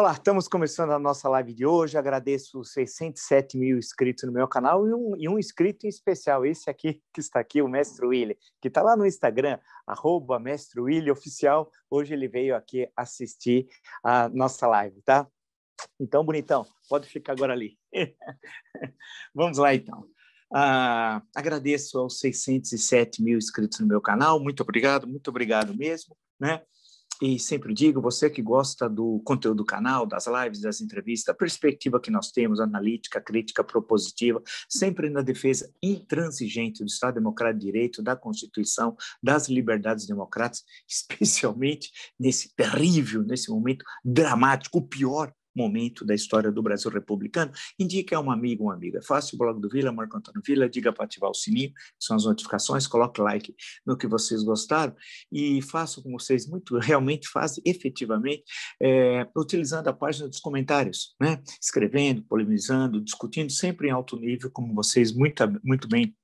Olá, estamos começando a nossa live de hoje. Agradeço os 607 mil inscritos no meu canal e um, e um inscrito em especial, esse aqui que está aqui, o Mestre William, que está lá no Instagram, arroba Mestre William Oficial. Hoje ele veio aqui assistir a nossa live, tá? Então, bonitão, pode ficar agora ali. Vamos lá, então. Ah, agradeço aos 607 mil inscritos no meu canal. Muito obrigado, muito obrigado mesmo, né? e sempre digo, você que gosta do conteúdo do canal, das lives, das entrevistas, a perspectiva que nós temos, analítica, crítica, propositiva, sempre na defesa intransigente do Estado Democrático de Direito, da Constituição, das liberdades democráticas, especialmente nesse terrível, nesse momento dramático, o pior momento da história do Brasil republicano. Indique a um amigo, uma amiga. Faça o blog do Vila, Marco Antônio Vila, diga para ativar o sininho, que são as notificações, coloque like no que vocês gostaram e faça como vocês muito realmente fazem, efetivamente, é, utilizando a página dos comentários, né? escrevendo, polemizando, discutindo sempre em alto nível, como vocês muito, muito bem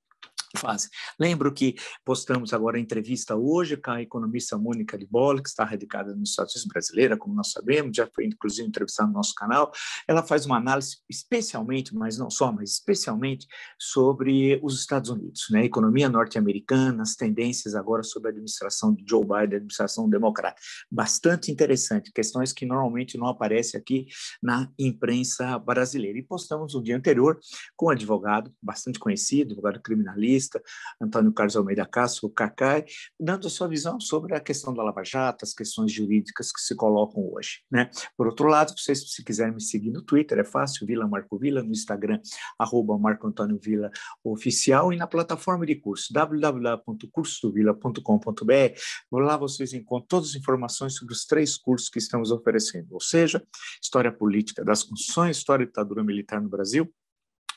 fase. Lembro que postamos agora a entrevista hoje com a economista Mônica Libola, que está radicada nos Estados Unidos brasileira, como nós sabemos, já foi inclusive entrevistada no nosso canal. Ela faz uma análise especialmente, mas não só, mas especialmente sobre os Estados Unidos, né? economia norte-americana, as tendências agora sobre a administração de Joe Biden, a administração democrata. Bastante interessante, questões que normalmente não aparecem aqui na imprensa brasileira. E postamos no dia anterior com um advogado bastante conhecido, advogado criminalista, Batista, Antônio Carlos Almeida Castro, o Cacai, dando a sua visão sobre a questão da Lava Jato, as questões jurídicas que se colocam hoje. Né? Por outro lado, vocês, se quiserem me seguir no Twitter, é fácil, Vila Marco Vila, no Instagram, arroba Marco Antônio Vila Oficial, e na plataforma de curso, www.cursodovila.com.br. Lá vocês encontram todas as informações sobre os três cursos que estamos oferecendo, ou seja, História Política das Constituições, História da Ditadura Militar no Brasil,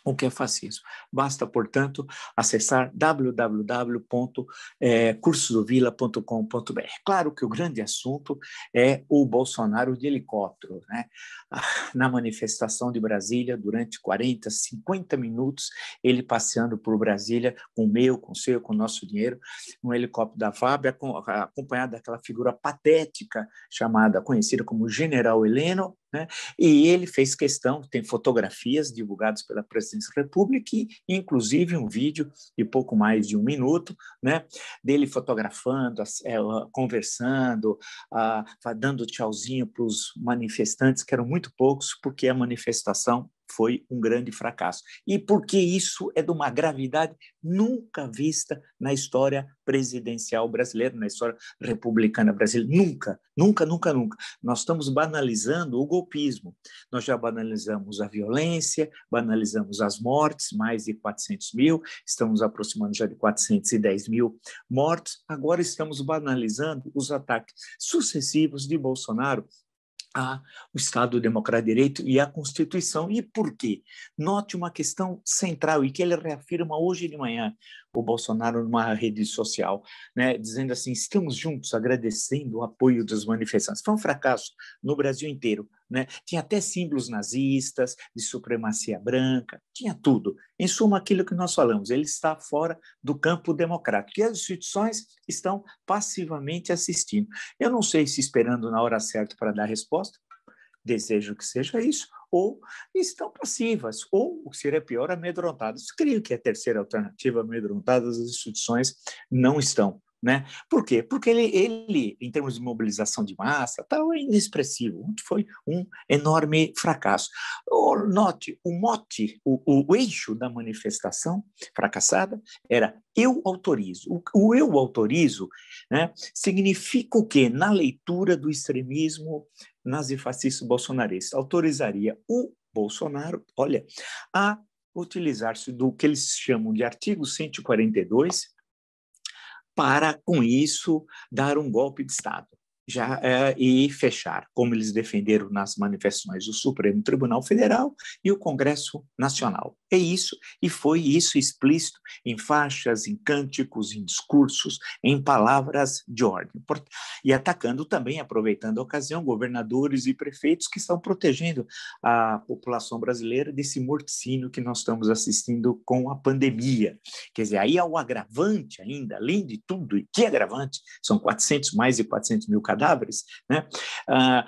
com que é fascismo. Basta, portanto, acessar www.cursosdovila.com.br. Eh, claro que o grande assunto é o Bolsonaro de helicóptero. Né? Na manifestação de Brasília, durante 40, 50 minutos, ele passeando por Brasília com o meu, com o seu, com o nosso dinheiro, um helicóptero da FAB, acompanhado daquela figura patética chamada, conhecida como General Heleno, né? E ele fez questão, tem fotografias divulgadas pela Presidência da República, e inclusive um vídeo de pouco mais de um minuto, né? dele fotografando, eh, conversando, dando tchauzinho para os manifestantes, que eram muito poucos, porque a manifestação foi um grande fracasso. E porque isso é de uma gravidade nunca vista na história presidencial brasileira, na história republicana brasileira. Nunca, nunca, nunca, nunca. Nós estamos banalizando o golpismo. Nós já banalizamos a violência, banalizamos as mortes, mais de 400 mil, estamos aproximando já de 410 mil mortos. Agora estamos banalizando os ataques sucessivos de Bolsonaro a o Estado Democrático de Direito e a Constituição. E por quê? Note uma questão central e que ele reafirma hoje de manhã o Bolsonaro numa rede social, né, dizendo assim: "Estamos juntos, agradecendo o apoio dos manifestantes". Foi um fracasso no Brasil inteiro né? tinha até símbolos nazistas, de supremacia branca, tinha tudo. Em suma, aquilo que nós falamos, ele está fora do campo democrático e as instituições estão passivamente assistindo. Eu não sei se esperando na hora certa para dar resposta, desejo que seja isso, ou estão passivas, ou, o que seria pior, amedrontadas. Creio que a terceira alternativa, amedrontadas, as instituições não estão. Né? Por quê? Porque ele, ele, em termos de mobilização de massa, tal, tá é inexpressivo. Foi um enorme fracasso. O, note, o mote, o, o, eixo da manifestação fracassada era eu autorizo. O, o eu autorizo né, significa o quê? Na leitura do extremismo nazifascista bolsonarista, autorizaria o Bolsonaro, olha, a utilizar-se do que eles chamam de artigo 142 para, com isso, dar um golpe de Estado já, é, e fechar, como eles defenderam nas manifestações, o Supremo Tribunal Federal e o Congresso Nacional. É isso, e foi isso explícito em faixas, em cânticos, em discursos, em palavras de ordem. E atacando também, aproveitando a ocasião, governadores e prefeitos que estão protegendo a população brasileira desse morticínio que nós estamos assistindo com a pandemia. Quer dizer, aí há o agravante ainda, além de tudo, e que agravante, são 400, mais de 400 mil cadáveres, né? Ah,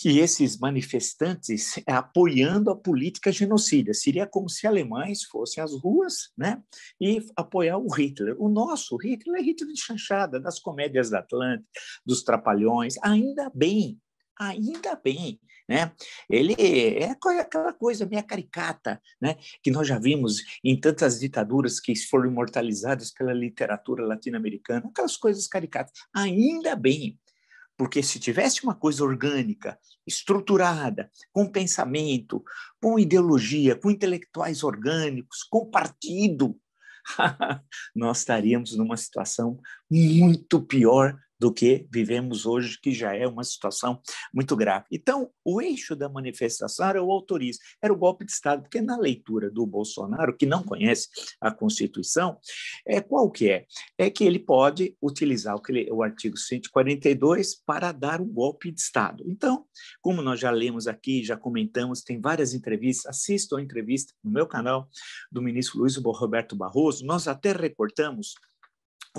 que esses manifestantes eh, apoiando a política genocida. Seria como se alemães fossem às ruas né, e apoiar o Hitler. O nosso Hitler é Hitler de chanchada, das comédias da Atlântica, dos trapalhões. Ainda bem, ainda bem. Né? Ele é aquela coisa meio caricata, né? que nós já vimos em tantas ditaduras que foram imortalizadas pela literatura latino-americana, aquelas coisas caricatas. Ainda bem, porque se tivesse uma coisa orgânica, estruturada, com pensamento, com ideologia, com intelectuais orgânicos, com partido, nós estaríamos numa situação muito pior do que vivemos hoje, que já é uma situação muito grave. Então, o eixo da manifestação era o autorismo, era o golpe de Estado, porque na leitura do Bolsonaro, que não conhece a Constituição, é qual que é? É que ele pode utilizar o, ele, o artigo 142 para dar um golpe de Estado. Então, como nós já lemos aqui, já comentamos, tem várias entrevistas, assistam a entrevista no meu canal do ministro Luiz Roberto Barroso, nós até recortamos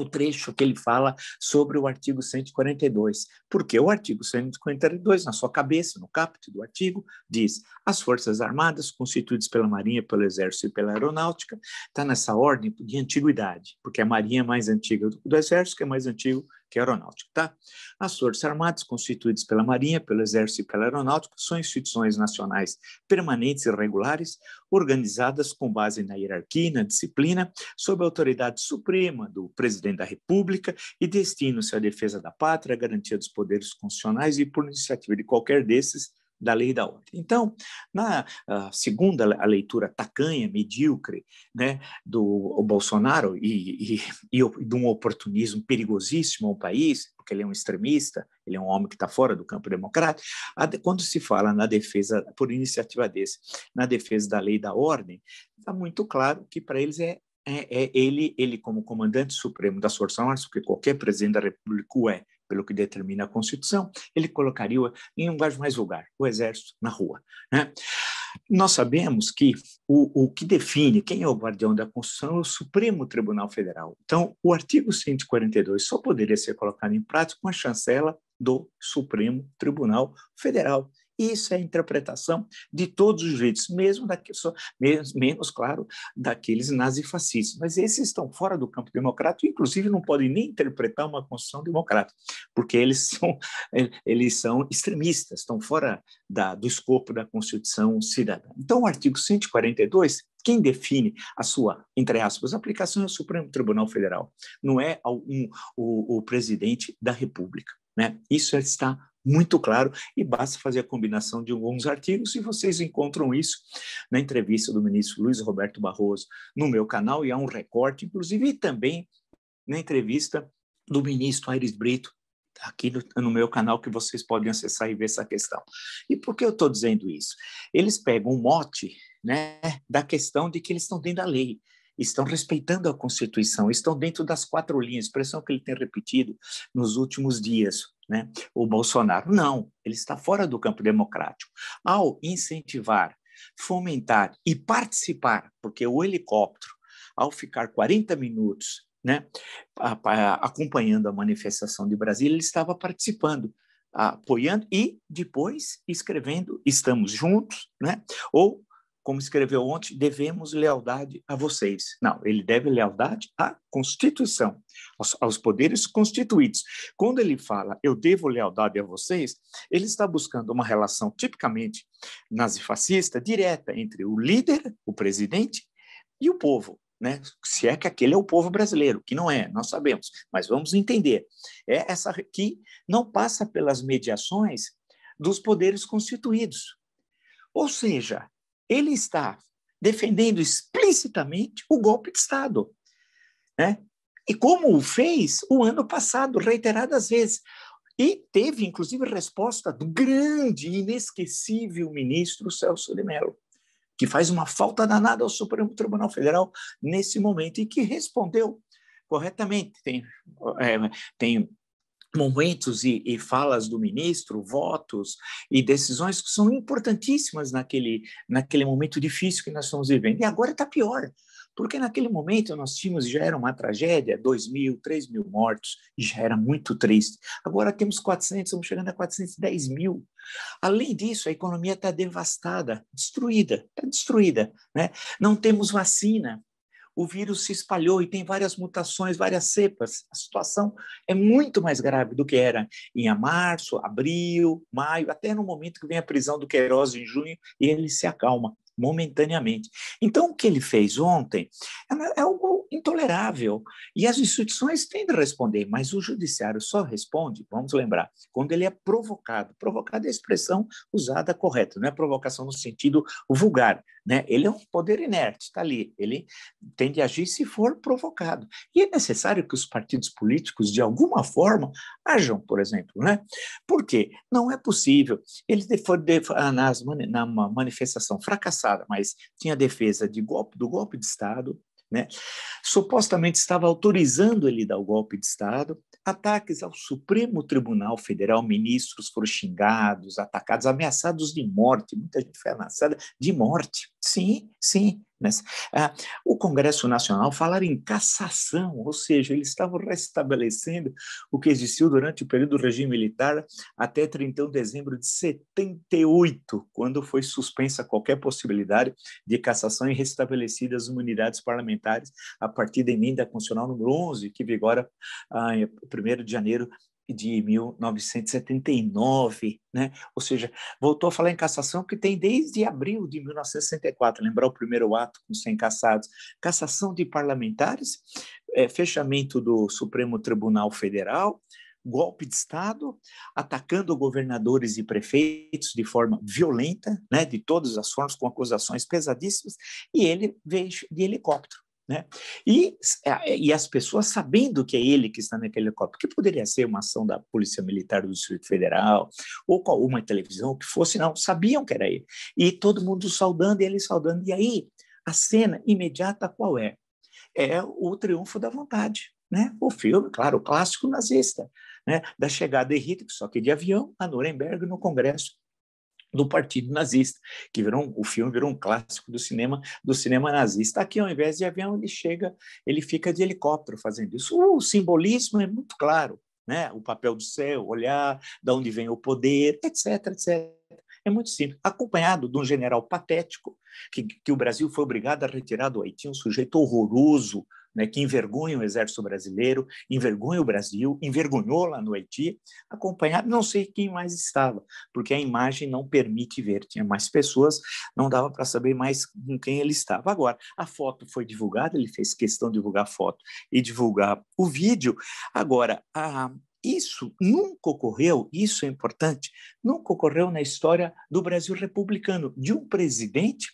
o trecho que ele fala sobre o artigo 142. Porque o artigo 142, na sua cabeça, no capítulo do artigo, diz: as Forças Armadas, constituídas pela Marinha, pelo Exército e pela Aeronáutica, está nessa ordem de antiguidade, porque a Marinha é mais antiga do que o Exército, que é mais antigo que é aeronáutica, tá? As Forças Armadas, constituídas pela Marinha, pelo Exército e pela Aeronáutica, são instituições nacionais permanentes e regulares, organizadas com base na hierarquia e na disciplina, sob a autoridade suprema do Presidente da República e destinam-se à defesa da pátria, à garantia dos poderes constitucionais e, por iniciativa de qualquer desses, da lei da ordem. Então, na uh, segunda a leitura tacanha, medíocre, né, do Bolsonaro e, e, e, de um oportunismo perigosíssimo ao país, porque ele é um extremista, ele é um homem que está fora do campo democrático, quando se fala na defesa, por iniciativa desse, na defesa da lei da ordem, está muito claro que para eles é é, é, ele, ele como comandante supremo da força armada, porque qualquer presidente da República é, pelo que determina a Constituição, ele colocaria, em linguagem mais vulgar, o exército na rua. Né? Nós sabemos que o, o que define quem é o guardião da Constituição é o Supremo Tribunal Federal. Então, o artigo 142 só poderia ser colocado em prática com a chancela do Supremo Tribunal Federal. Isso é interpretação de todos os jeitos, mesmo, daqueles, mesmo menos, claro, daqueles nazifascistas. Mas esses estão fora do campo democrático, inclusive não podem nem interpretar uma Constituição democrática, porque eles são, eles são extremistas, estão fora da, do escopo da Constituição cidadã. Então, o artigo 142 quem define a sua, entre aspas, aplicação é o Supremo Tribunal Federal, não é o, o presidente da República. Né? Isso está muito claro e basta fazer a combinação de alguns artigos e vocês encontram isso na entrevista do ministro Luiz Roberto Barroso no meu canal e há um recorte, inclusive, e também na entrevista do ministro Aires Brito aqui no, no, meu canal que vocês podem acessar e ver essa questão. E por que eu estou dizendo isso? Eles pegam um mote né, da questão de que eles estão dentro da lei estão respeitando a Constituição, estão dentro das quatro linhas, expressão que ele tem repetido nos últimos dias, né? O Bolsonaro não, ele está fora do campo democrático. Ao incentivar, fomentar e participar, porque o helicóptero, ao ficar 40 minutos, né, acompanhando a manifestação de Brasília, ele estava participando apoiando e depois escrevendo estamos juntos, né? Ou como escreveu ontem, devemos lealdade a vocês. Não, ele deve lealdade à Constituição, aos, aos, poderes constituídos. Quando ele fala eu devo lealdade a vocês, ele está buscando uma relação tipicamente nazifascista, direta entre o líder, o presidente, e o povo. Né? Se é que aquele é o povo brasileiro, que não é, nós sabemos, mas vamos entender. É essa que não passa pelas mediações dos poderes constituídos. Ou seja, ele está defendendo explicitamente o golpe de Estado. Né? E como o fez o ano passado, reiteradas vezes. E teve, inclusive, resposta do grande e inesquecível ministro Celso de Mello, que faz uma falta danada ao Supremo Tribunal Federal nesse momento e que respondeu corretamente. Tem, é, tem momentos e, e, falas do ministro, votos e decisões que são importantíssimas naquele, naquele momento difícil que nós estamos vivendo. E agora está pior, porque naquele momento nós tínhamos, já era uma tragédia, 2 mil, 3 mil mortos, já era muito triste. Agora temos 400, estamos chegando a 410 mil. Além disso, a economia está devastada, destruída, está destruída. Né? Não temos vacina, o vírus se espalhou e tem várias mutações, várias cepas. A situação é muito mais grave do que era em março, abril, maio, até no momento que vem a prisão do Queiroz em junho e ele se acalma momentaneamente. Então, o que ele fez ontem é, é algo intolerável. E as instituições têm de responder, mas o judiciário só responde, vamos lembrar, quando ele é provocado. Provocado é a expressão usada correta, não é provocação no sentido vulgar. Né? Ele é um poder inerte, está ali. Ele tem de agir se for provocado. E é necessário que os partidos políticos, de alguma forma, ajam, por exemplo. Né? Por quê? Não é possível. Ele foi ah, nas, na manifestação fracassada, mas tinha defesa de golpe, do golpe de Estado, né? supostamente estava autorizando ele dar o golpe de Estado, Ataques ao Supremo Tribunal Federal, ministros foram xingados, atacados, ameaçados de morte, muita gente foi ameaçada de morte. Sim, sim. Ah, o Congresso Nacional falar em cassação, ou seja, eles estavam restabelecendo o que existiu durante o período do regime militar até 31 de dezembro de 78, quando foi suspensa qualquer possibilidade de cassação e restabelecidas as imunidades parlamentares a partir da emenda constitucional número 11, que vigora ah, 1 de janeiro de 1979, né? Ou seja, voltou a falar em cassação que tem desde abril de 1964, lembrar o primeiro ato com 100 cassados, cassação de parlamentares, é, fechamento do Supremo Tribunal Federal, golpe de Estado, atacando governadores e prefeitos de forma violenta, né, de todas as formas, com acusações pesadíssimas, e ele veio de helicóptero. Né? E, é, e as pessoas sabendo que é ele que está naquele helicóptero, que poderia ser uma ação da Polícia Militar do Distrito Federal, ou uma televisão, o que fosse, não, sabiam que era ele. E todo mundo saudando, ele saudando. E aí, a cena imediata qual é? É o Triunfo da Vontade. Né? O filme, claro, o clássico nazista, né? da chegada de Hitler, só que de avião, a Nuremberg, no Congresso do partido nazista, que virou o filme virou um clássico do cinema do cinema nazista. Aqui, ao invés de avião, ele chega, ele fica de helicóptero fazendo isso. O simbolismo é muito claro, né? O papel do céu, olhar, de onde vem o poder, etc, etc. É muito simples. Acompanhado de um general patético, que, que o Brasil foi obrigado a retirar do Haiti, um sujeito horroroso, né, que envergonha o exército brasileiro, envergonha o Brasil, envergonhou lá no Haiti, acompanhado, não sei quem mais estava, porque a imagem não permite ver, tinha mais pessoas, não dava para saber mais com quem ele estava. Agora, a foto foi divulgada, ele fez questão de divulgar a foto e divulgar o vídeo. Agora, a, isso nunca ocorreu, isso é importante, nunca ocorreu na história do Brasil republicano, de um presidente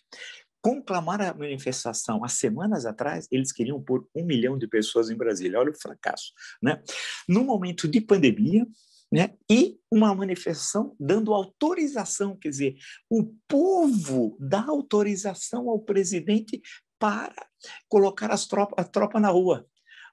conclamar a manifestação há semanas atrás, eles queriam pôr um milhão de pessoas em Brasília. Olha o fracasso, né? No momento de pandemia, né? E uma manifestação dando autorização, quer dizer, o povo dá autorização ao presidente para colocar as a tropa na rua,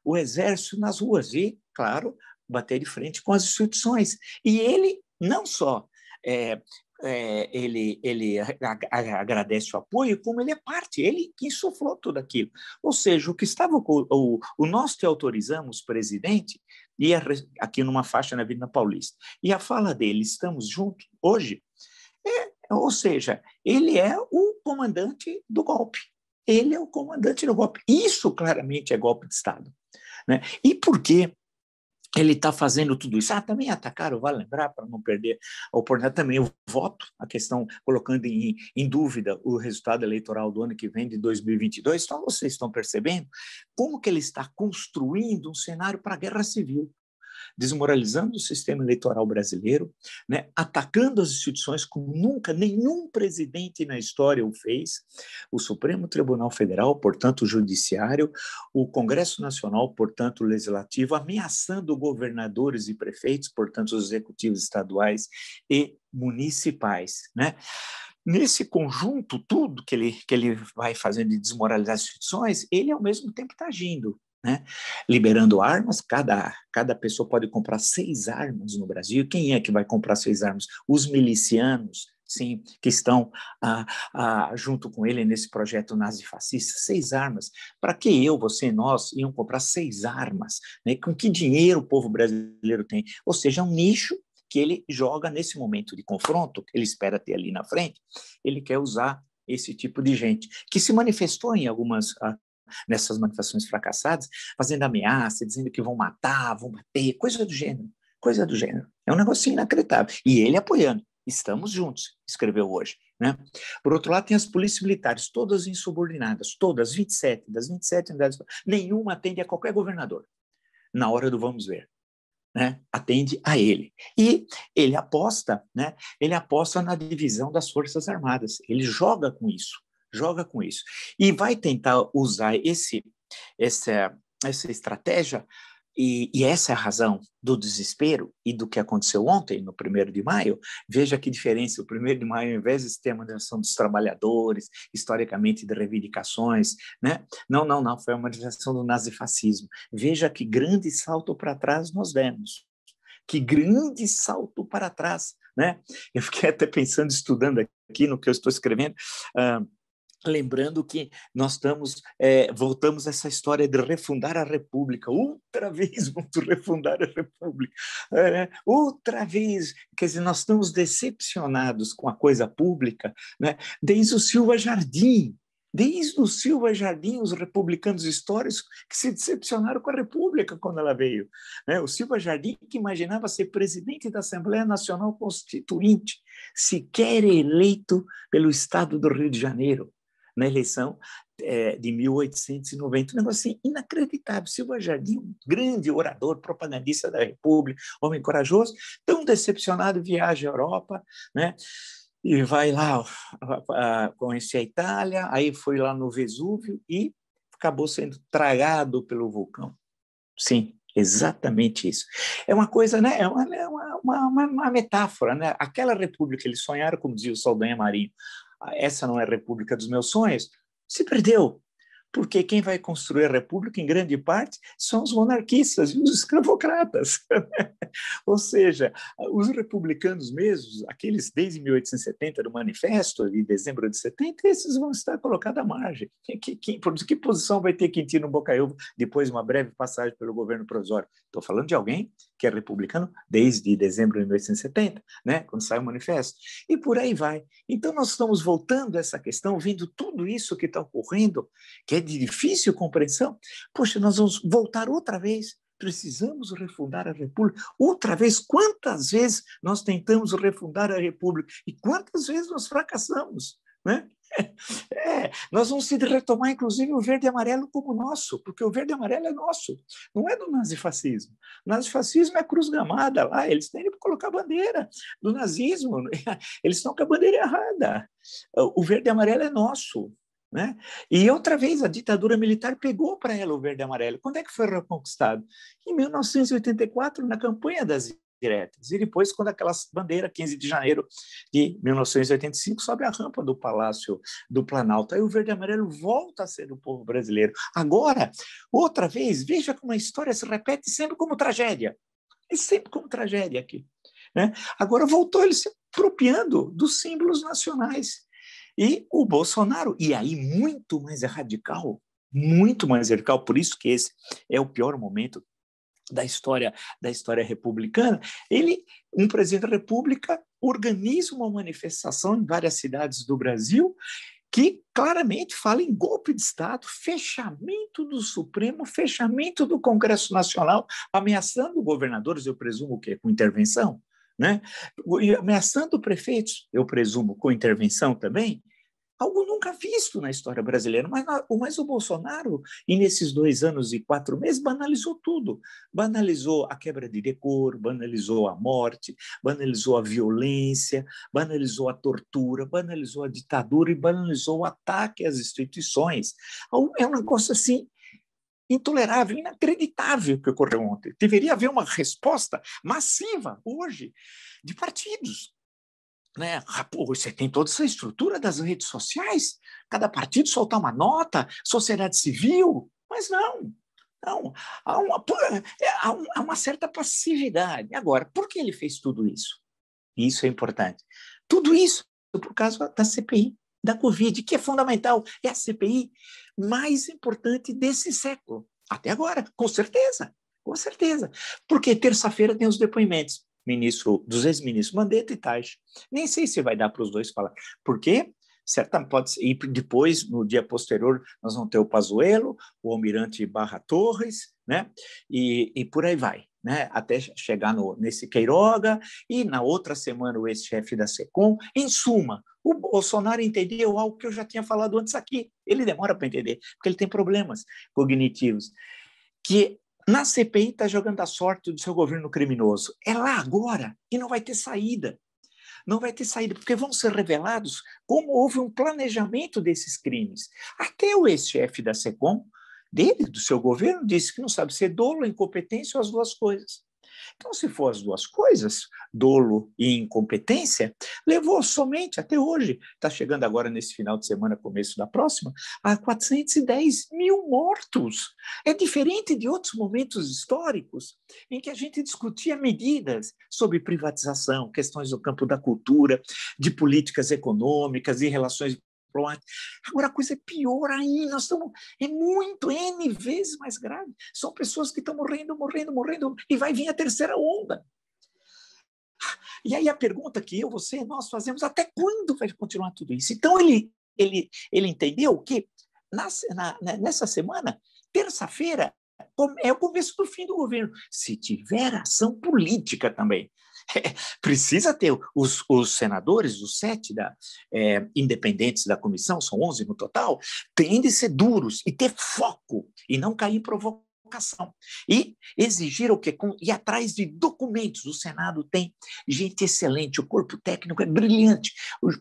o exército nas ruas e, claro, bater de frente com as instituições. E ele não só é, é, ele, ele agradece o apoio, como ele é parte, ele que insuflou tudo aquilo. Ou seja, o que estava o, o nós te autorizamos, presidente, e a, aqui numa faixa na Avenida Paulista, e a fala dele, estamos juntos hoje, é, ou seja, ele é o comandante do golpe. Ele é o comandante do golpe. Isso claramente é golpe de Estado. Né? E por quê? ele está fazendo tudo isso. Ah, também é atacaram, vale lembrar, para não perder a oportunidade. Também o voto, a questão colocando em, em, dúvida o resultado eleitoral do ano que vem, de 2022. Então, vocês estão percebendo como que ele está construindo um cenário para a guerra civil desmoralizando o sistema eleitoral brasileiro, né, atacando as instituições como nunca nenhum presidente na história o fez, o Supremo Tribunal Federal, portanto, o Judiciário, o Congresso Nacional, portanto, o Legislativo, ameaçando governadores e prefeitos, portanto, os executivos estaduais e municipais. Né? Nesse conjunto, tudo que ele, que ele vai fazendo de desmoralizar as instituições, ele ao mesmo tempo está agindo né? liberando armas, cada, cada pessoa pode comprar seis armas no Brasil. Quem é que vai comprar seis armas? Os milicianos, sim, que estão ah, ah, junto com ele nesse projeto nazifascista, seis armas. Para que eu, você nós iam comprar seis armas? Né? Com que dinheiro o povo brasileiro tem? Ou seja, é um nicho que ele joga nesse momento de confronto, ele espera ter ali na frente, ele quer usar esse tipo de gente, que se manifestou em algumas ah, nessas manifestações fracassadas, fazendo ameaça, dizendo que vão matar, vão bater, coisa do gênero, coisa do gênero. É um negocinho inacreditável. E ele apoiando. Estamos juntos, escreveu hoje. Né? Por outro lado, tem as polícias militares, todas insubordinadas, todas, 27, das 27 unidades, nenhuma atende a qualquer governador. Na hora do vamos ver. Né, atende a ele. E ele aposta, né, ele aposta na divisão das Forças Armadas, ele joga com isso joga com isso. E vai tentar usar esse, essa, essa estratégia, e, e essa é a razão do desespero e do que aconteceu ontem, no 1 de maio. Veja que diferença: o 1 de maio, ao invés de tema uma ação dos trabalhadores, historicamente de reivindicações, né? não, não, não, foi uma manifestação do nazifascismo. Veja que grande salto para trás nós demos. Que grande salto para trás, né? Eu fiquei até pensando, estudando aqui no que eu estou escrevendo, uh, lembrando que nós estamos é, voltamos a essa história de refundar a república outra vez vamos refundar a república é, né? outra vez quer dizer nós estamos decepcionados com a coisa pública né desde o Silva Jardim desde o Silva Jardim os republicanos históricos que se decepcionaram com a república quando ela veio né? o Silva Jardim que imaginava ser presidente da Assembleia Nacional Constituinte sequer eleito pelo Estado do Rio de Janeiro na eleição é, de 1890. Um negócio assim, inacreditável. Silva Jardim, um grande orador, propagandista da República, homem corajoso, tão decepcionado, viaja à Europa, né? E vai lá, conhecer a Itália, aí foi lá no Vesúvio e acabou sendo tragado pelo vulcão. Sim, Exatamente isso. É uma coisa, né? É uma, né, uma, uma, uma, metáfora, né? Aquela república eles sonharam, como dizia o Saldanha Marinho, ah, essa não é a república dos meus sonhos, se perdeu porque quem vai construir a república, em grande parte, são os monarquistas e os escravocratas. Ou seja, os republicanos mesmos, aqueles desde 1870 do manifesto, de dezembro de 70, esses vão estar colocados à margem. Que, que, que posição vai ter Quintino Bocaiúva depois de uma breve passagem pelo governo provisório? Estou falando de alguém que é republicano desde dezembro de 1870, né, quando sai o manifesto, e por aí vai. Então, nós estamos voltando a essa questão, vendo tudo isso que está ocorrendo, que é de difícil compreensão, poxa, nós vamos voltar outra vez. Precisamos refundar a República. Outra vez, quantas vezes nós tentamos refundar a República e quantas vezes nós fracassamos? Né? É, nós vamos se retomar, inclusive, o verde e amarelo como nosso, porque o verde e amarelo é nosso, não é do nazifascismo. O nazifascismo é a cruz gamada lá, eles têm que colocar a bandeira do nazismo, eles estão com a bandeira errada. O verde e amarelo é nosso, né? E outra vez a ditadura militar pegou para ela o verde e amarelo. Quando é que foi reconquistado? Em 1984, na campanha das diretas. E depois, quando aquela bandeira, 15 de janeiro de 1985, sobe a rampa do Palácio do Planalto. Aí o verde e amarelo volta a ser do povo brasileiro. Agora, outra vez, veja como a história se repete sempre como tragédia. E é sempre como tragédia aqui. Né? Agora voltou ele se apropriando dos símbolos nacionais. E o Bolsonaro, e aí muito mais radical, muito mais radical, por isso que esse é o pior momento da história da história republicana, ele, um presidente da República, organiza uma manifestação em várias cidades do Brasil que claramente fala em golpe de Estado, fechamento do Supremo, fechamento do Congresso Nacional, ameaçando governadores, eu presumo que é com intervenção, né? E ameaçando prefeitos, eu presumo, com intervenção também, algo nunca visto na história brasileira. Mas, mas o Bolsonaro, e nesses dois anos e quatro meses, banalizou tudo. Banalizou a quebra de decoro, banalizou a morte, banalizou a violência, banalizou a tortura, banalizou a ditadura e banalizou o ataque às instituições. É um negócio assim intolerável, inacreditável que ocorreu ontem. Deveria haver uma resposta massiva hoje de partidos. Né? você tem toda essa estrutura das redes sociais, cada partido soltar uma nota, sociedade civil, mas não, não, há uma, é, há uma, certa passividade. Agora, por que ele fez tudo isso? Isso é importante. Tudo isso por causa da CPI da Covid, que é fundamental, é a CPI mais importante desse século, até agora, com certeza, com certeza. Porque terça-feira tem os depoimentos ministro, dos ex-ministros Mandetta e Taj. Nem sei se vai dar para os dois falar. Por quê? Certa, pode ser, e depois, no dia posterior, nós vamos ter o Pazuello, o Almirante Barra Torres, né? E, e por aí vai né, até chegar no, nesse Queiroga, e na outra semana o ex-chefe da SECOM. Em suma, o Bolsonaro entendeu algo que eu já tinha falado antes aqui. Ele demora para entender, porque ele tem problemas cognitivos. Que na CPI está jogando a sorte do seu governo criminoso. É lá agora e não vai ter saída. Não vai ter saída, porque vão ser revelados como houve um planejamento desses crimes. Até o ex-chefe da SECOM dele, do seu governo, disse que não sabe se é dolo ou incompetência ou as duas coisas. Então, se for as duas coisas, dolo e incompetência, levou somente até hoje, está chegando agora nesse final de semana, começo da próxima, a 410 mil mortos. É diferente de outros momentos históricos em que a gente discutia medidas sobre privatização, questões do campo da cultura, de políticas econômicas e relações plot. Agora a coisa é pior ainda, nós estamos, é muito, N vezes mais grave. São pessoas que estão morrendo, morrendo, morrendo, e vai vir a terceira onda. E aí a pergunta que eu, você, nós fazemos, até quando vai continuar tudo isso? Então ele, ele, ele entendeu que na, nessa semana, terça-feira, é o começo do fim do governo. Se tiver ação política também, precisa ter os, os, senadores, os sete da, é, independentes da comissão, são onze no total, têm de ser duros e ter foco e não cair em provocação. E exigir o que? E atrás de documentos. O Senado tem gente excelente, o corpo técnico é brilhante.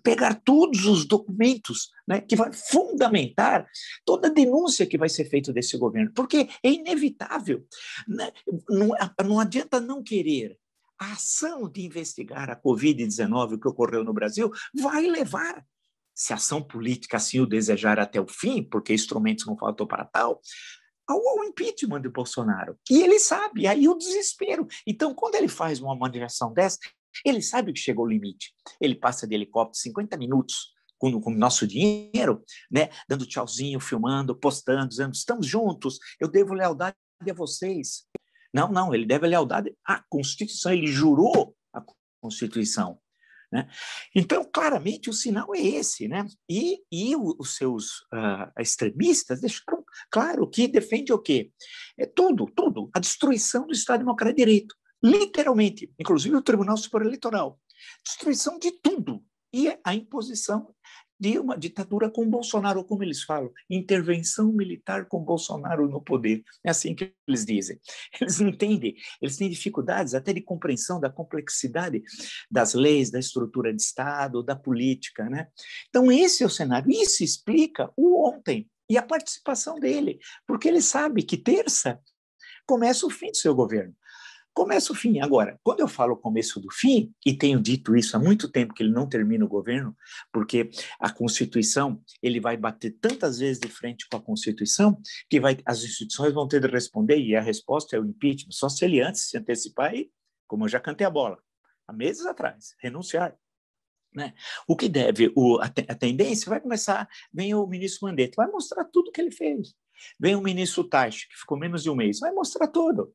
Pegar todos os documentos né, que vai fundamentar toda denúncia que vai ser feita desse governo, porque é inevitável. Né? Não, não adianta não querer a ação de investigar a Covid-19, o que ocorreu no Brasil, vai levar, se a ação política assim o desejar até o fim, porque instrumentos não faltam para tal, ao, impeachment de Bolsonaro. E ele sabe, aí o desespero. Então, quando ele faz uma manifestação dessa, ele sabe que chegou o limite. Ele passa de helicóptero 50 minutos com, o nosso dinheiro, né? dando tchauzinho, filmando, postando, dizendo: estamos juntos, eu devo lealdade a vocês. Não, não, ele deve lealdade à Constituição, ele jurou a Constituição. Né? Então, claramente, o sinal é esse. Né? E, e os seus uh, extremistas deixaram claro que defende o quê? É tudo, tudo. A destruição do Estado Democrático de Direito. Literalmente, inclusive o Tribunal Superior Eleitoral. Destruição de tudo. E a imposição de uma ditadura com Bolsonaro, como eles falam, intervenção militar com Bolsonaro no poder. É assim que eles dizem. Eles entendem, eles têm dificuldades até de compreensão da complexidade das leis, da estrutura de Estado, da política. Né? Então, esse é o cenário. Isso explica o ontem e a participação dele, porque ele sabe que terça começa o fim do seu governo. Começa o fim. Agora, quando eu falo começo do fim, e tenho dito isso há muito tempo que ele não termina o governo, porque a Constituição, ele vai bater tantas vezes de frente com a Constituição, que vai, as instituições vão ter de responder, e a resposta é o impeachment, só se ele antes se antecipar e, como eu já cantei a bola, há meses atrás, renunciar. Né? O que deve, o, a, a, tendência vai começar, vem o ministro Mandetta, vai mostrar tudo que ele fez. Vem o ministro Taish, que ficou menos de um mês, vai mostrar tudo.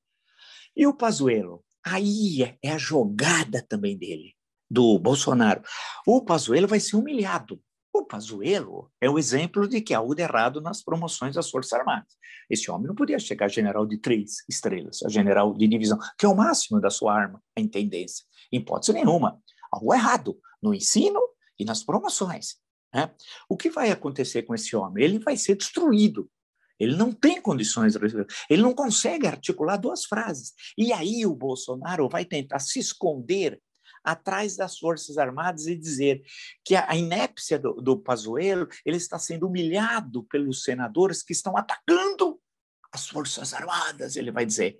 E o Pazuello? Aí é, é a jogada também dele, do Bolsonaro. O Pazuello vai ser humilhado. O Pazuello é o exemplo de que há o errado nas promoções das Forças Armadas. Esse homem não podia chegar a general de três estrelas, a general de divisão, que é o máximo da sua arma, a intendência. Em hipótese nenhuma. Algo errado no ensino e nas promoções. Né? O que vai acontecer com esse homem? Ele vai ser destruído ele não tem condições, ele não consegue articular duas frases. E aí o Bolsonaro vai tentar se esconder atrás das Forças Armadas e dizer que a inépcia do, do Pazuello, ele está sendo humilhado pelos senadores que estão atacando as Forças Armadas, ele vai dizer.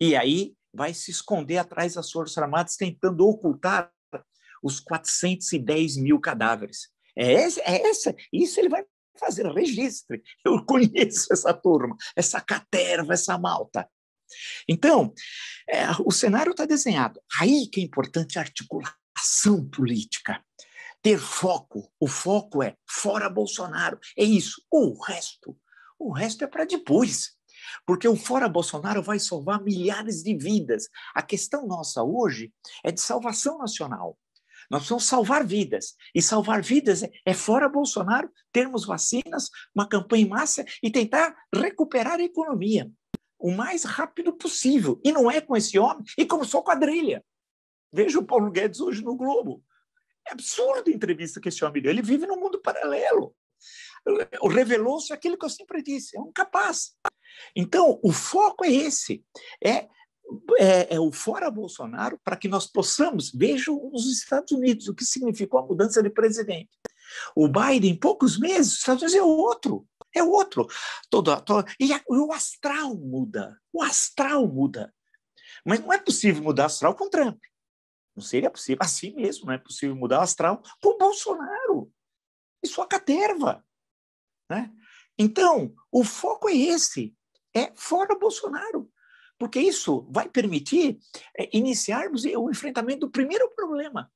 E aí vai se esconder atrás das Forças Armadas tentando ocultar os 410 mil cadáveres. É, é essa, isso ele vai fazer registro. Eu conheço essa turma, essa caterva, essa malta. Então, é, o cenário está desenhado. Aí que é importante a articulação política. Ter foco. O foco é fora Bolsonaro. É isso. O resto, o resto é para depois. Porque o fora Bolsonaro vai salvar milhares de vidas. A questão nossa hoje é de salvação nacional. Nós precisamos salvar vidas. E salvar vidas é, é fora Bolsonaro termos vacinas, uma campanha em massa e tentar recuperar a economia o mais rápido possível. E não é com esse homem, e começou quadrilha. Veja o Paulo Guedes hoje no Globo. É absurdo a entrevista que esse homem deu. Ele vive num mundo paralelo. Revelou-se aquilo que eu sempre disse: é um capaz. Então, o foco é esse: é é, é, o fora Bolsonaro para que nós possamos. Vejam os Estados Unidos, o que significou a mudança de presidente. O Biden, em poucos meses, os Estados Unidos é outro. É outro. Todo, todo, e, a, o astral muda. O astral muda. Mas não é possível mudar astral com Trump. Não seria possível. Assim mesmo, não é possível mudar astral com Bolsonaro. Isso é caterva. Né? Então, o foco é esse. É fora Bolsonaro porque isso vai permitir é, iniciarmos eh, o enfrentamento do primeiro problema,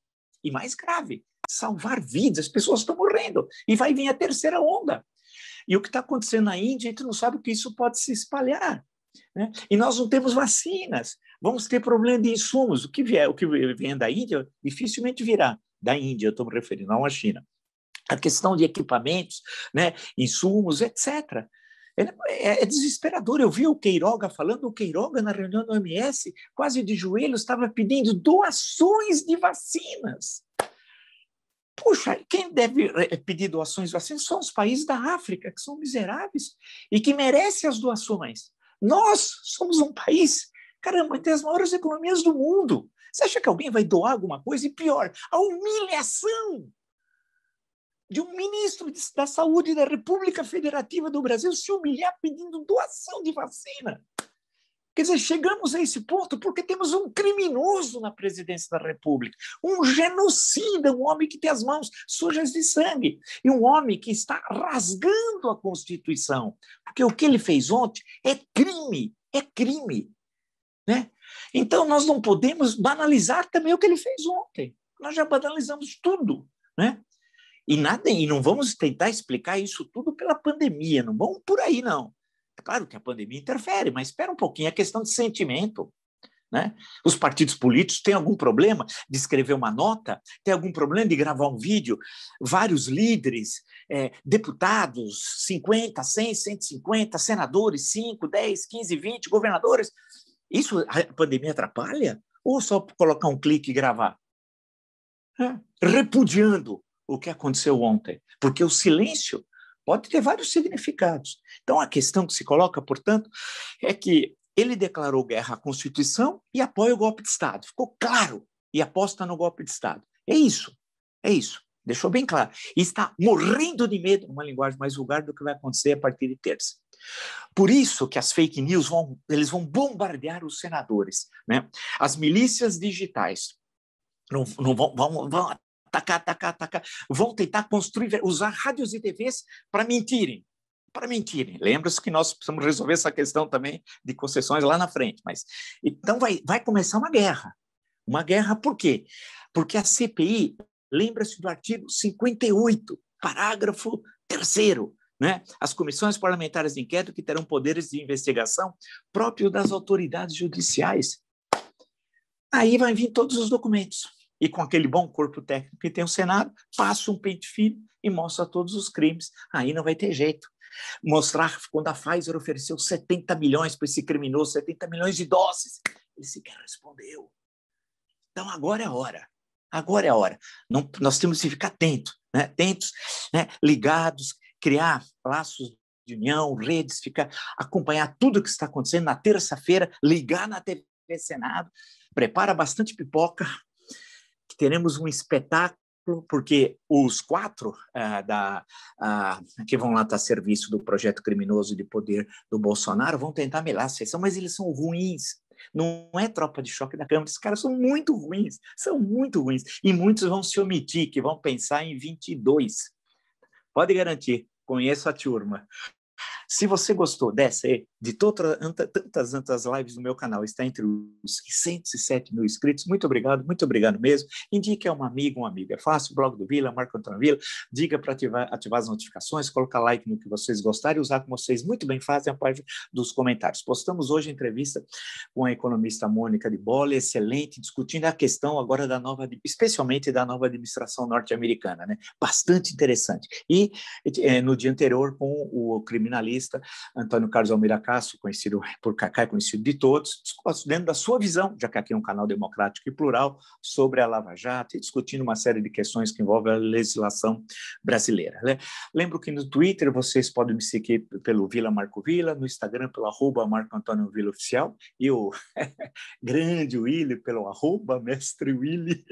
e mais grave, salvar vidas, as pessoas estão morrendo, e vai vir a terceira onda. E o que está acontecendo na Índia, a gente não sabe que isso pode se espalhar. Né? E nós não temos vacinas, vamos ter problema de insumos. O que vier, o que vem da Índia dificilmente virá da Índia, eu estou me referindo, não à China. A questão de equipamentos, né, insumos, etc. É, é, é desesperador. Eu vi o Queiroga falando, o Queiroga na reunião do OMS, quase de joelhos, estava pedindo doações de vacinas. Puxa, quem deve é, é, pedir doações de vacinas são os países da África, que são miseráveis e que merecem as doações. Nós somos um país, caramba, entre as maiores economias do mundo. Você acha que alguém vai doar alguma coisa? E pior, a humilhação de um ministro da Saúde da República Federativa do Brasil se humilhar pedindo doação de vacina. Quer dizer, chegamos a esse ponto porque temos um criminoso na presidência da República, um genocida, um homem que tem as mãos sujas de sangue, e um homem que está rasgando a Constituição, porque o que ele fez ontem é crime, é crime. Né? Então, nós não podemos banalizar também o que ele fez ontem. Nós já banalizamos tudo. Né? E, nada, e não vamos tentar explicar isso tudo pela pandemia, não vamos por aí, não. É claro que a pandemia interfere, mas espera um pouquinho, é questão de sentimento. Né? Os partidos políticos têm algum problema de escrever uma nota, tem algum problema de gravar um vídeo. Vários líderes, é, deputados, 50, 100, 150, senadores, 5, 10, 15, 20, governadores. Isso a pandemia atrapalha? Ou só colocar um clique e gravar? É. Repudiando o que aconteceu ontem, porque o silêncio pode ter vários significados. Então, a questão que se coloca, portanto, é que ele declarou guerra à Constituição e apoia o golpe de Estado. Ficou claro. E aposta no golpe de Estado. É isso. É isso. Deixou bem claro. E está morrendo de medo, uma linguagem mais vulgar, do que vai acontecer a partir de terça. Por isso que as fake news vão, eles vão bombardear os senadores. Né? As milícias digitais não, não vão, vão, vão atacar, atacar, atacar. Vão tentar construir, usar rádios e TVs para mentirem. Para mentirem. Lembra-se que nós precisamos resolver essa questão também de concessões lá na frente. Mas Então vai, vai começar uma guerra. Uma guerra por quê? Porque a CPI, lembra-se do artigo 58, parágrafo 3 né? As comissões parlamentares de inquérito que terão poderes de investigação próprios das autoridades judiciais. Aí vai vir todos os documentos e com aquele bom corpo técnico que tem o Senado, passa um pente fino e mostra todos os crimes. Aí não vai ter jeito. Mostrar quando a Pfizer ofereceu 70 milhões para esse criminoso, 70 milhões de doses, ele sequer respondeu. Então agora é a hora. Agora é a hora. Não, nós temos que ficar atento, né? atentos, né? ligados, criar laços de união, redes, ficar, acompanhar tudo o que está acontecendo na terça-feira, ligar na TV Senado, prepara bastante pipoca, que teremos um espetáculo porque os quatro ah, da, ah, que vão lá estar a serviço do projeto criminoso de poder do Bolsonaro vão tentar melar a sessão, mas eles são ruins. Não é tropa de choque da Câmara, esses caras são muito ruins, são muito ruins. E muitos vão se omitir, que vão pensar em 22. Pode garantir, conheço a turma. Se você gostou dessa e de toda, tantas, tantas lives do meu canal, está entre os 107 mil inscritos, muito obrigado, muito obrigado mesmo. Indique a um amigo, uma amiga. é fácil blog do Vila, Marco Antônio Vila, diga para ativar, ativar as notificações, colocar like no que vocês gostarem, usar como vocês muito bem fazem a parte dos comentários. Postamos hoje entrevista com a economista Mônica de Bola, excelente, discutindo a questão agora da nova, especialmente da nova administração norte-americana, né? Bastante interessante. E eh, no dia anterior com o criminalista jornalista Antônio Carlos Almeida Castro, conhecido por Cacá, conhecido de todos, dentro da sua visão, já que aqui é um canal democrático e plural, sobre a Lava Jato e discutindo uma série de questões que envolvem a legislação brasileira. Né? Lembro que no Twitter vocês podem me seguir pelo Vila Marco Vila, no Instagram pelo arroba Marco Antônio Vila Oficial e o grande Willi pelo arroba Mestre Willi,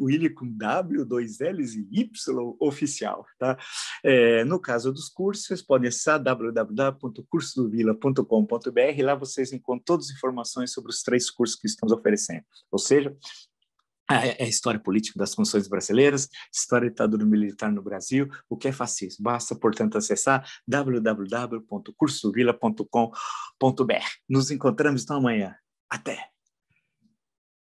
Willi com W, dois L's e Y oficial. Tá? É, no caso dos cursos, vocês podem acessar www www.cursodovila.com.br. Lá vocês encontram todas as informações sobre os três cursos que estamos oferecendo. Ou seja, a, é, é história política das funções brasileiras, história da ditadura militar no Brasil, o que é fascismo. Basta, portanto, acessar www.cursovila.com.br. Nos encontramos então amanhã. Até!